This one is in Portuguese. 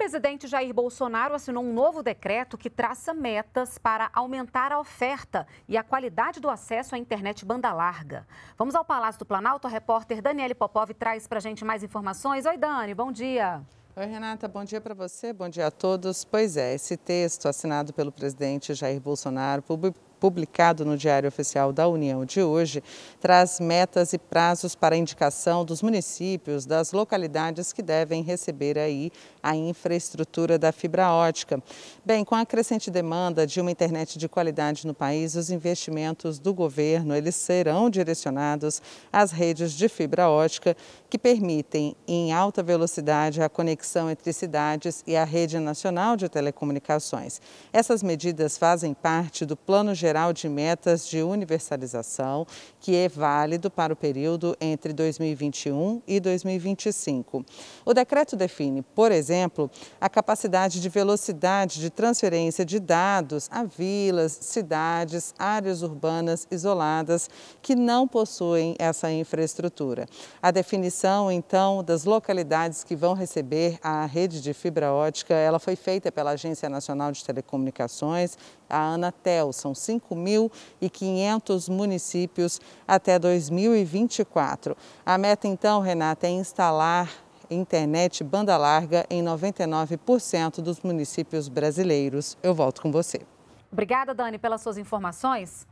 presidente Jair Bolsonaro assinou um novo decreto que traça metas para aumentar a oferta e a qualidade do acesso à internet banda larga. Vamos ao Palácio do Planalto. A repórter Daniele Popov traz para a gente mais informações. Oi, Dani, bom dia. Oi, Renata, bom dia para você, bom dia a todos. Pois é, esse texto assinado pelo presidente Jair Bolsonaro publicado no Diário Oficial da União de hoje, traz metas e prazos para a indicação dos municípios, das localidades que devem receber aí a infraestrutura da fibra ótica. Bem, com a crescente demanda de uma internet de qualidade no país, os investimentos do governo, eles serão direcionados às redes de fibra ótica que permitem em alta velocidade a conexão entre cidades e a rede nacional de telecomunicações. Essas medidas fazem parte do Plano Geral Geral de Metas de Universalização, que é válido para o período entre 2021 e 2025. O decreto define, por exemplo, a capacidade de velocidade de transferência de dados a vilas, cidades, áreas urbanas isoladas que não possuem essa infraestrutura. A definição, então, das localidades que vão receber a rede de fibra ótica, ela foi feita pela Agência Nacional de Telecomunicações, a Anatel. São cinco 5.500 municípios até 2024. A meta, então, Renata, é instalar internet banda larga em 99% dos municípios brasileiros. Eu volto com você. Obrigada, Dani, pelas suas informações.